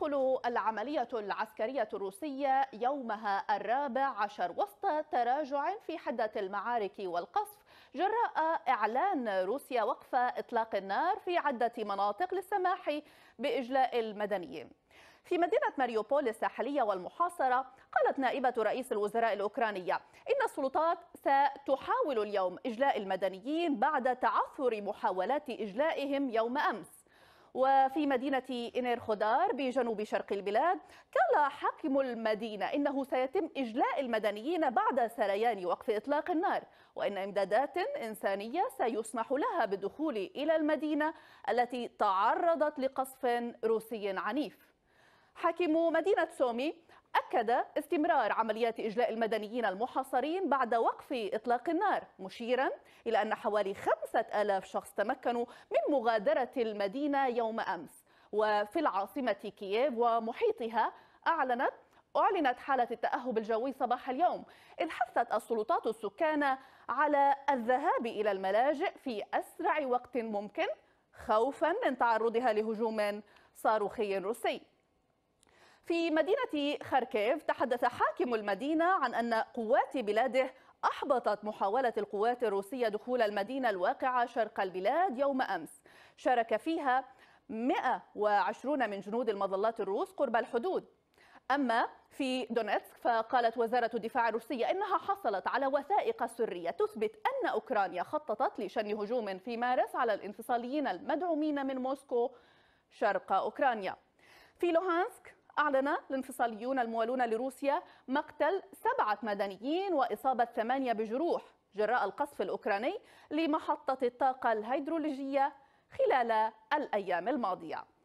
تدخل العملية العسكرية الروسية يومها الرابع عشر وسط تراجع في حدة المعارك والقصف جراء إعلان روسيا وقف إطلاق النار في عدة مناطق للسماح بإجلاء المدنيين في مدينة ماريوبول الساحلية والمحاصرة قالت نائبة رئيس الوزراء الأوكرانية إن السلطات ستحاول اليوم إجلاء المدنيين بعد تعثر محاولات إجلائهم يوم أمس وفي مدينة إنير خدار بجنوب شرق البلاد قال حاكم المدينة إنه سيتم إجلاء المدنيين بعد سريان وقف إطلاق النار وإن إمدادات إنسانية سيسمح لها بالدخول إلى المدينة التي تعرضت لقصف روسي عنيف حاكم مدينة سومي أكد استمرار عمليات إجلاء المدنيين المحاصرين بعد وقف إطلاق النار مشيرا إلى أن حوالي خمسة ألاف شخص تمكنوا من مغادرة المدينة يوم أمس وفي العاصمة كييف ومحيطها أعلنت أعلنت حالة التأهب الجوي صباح اليوم إذ حثت السلطات السكان على الذهاب إلى الملاجئ في أسرع وقت ممكن خوفا من تعرضها لهجوم صاروخي روسي في مدينة خاركيف تحدث حاكم المدينة عن أن قوات بلاده أحبطت محاولة القوات الروسية دخول المدينة الواقعة شرق البلاد يوم أمس شارك فيها 120 من جنود المظلات الروس قرب الحدود أما في دونيتسك فقالت وزارة الدفاع الروسية إنها حصلت على وثائق سرية تثبت أن أوكرانيا خططت لشن هجوم في مارس على الانفصاليين المدعومين من موسكو شرق أوكرانيا في لوهانسك أعلن الانفصاليون الموالون لروسيا مقتل سبعة مدنيين وإصابة ثمانية بجروح جراء القصف الأوكراني لمحطة الطاقة الهيدرولوجية خلال الأيام الماضية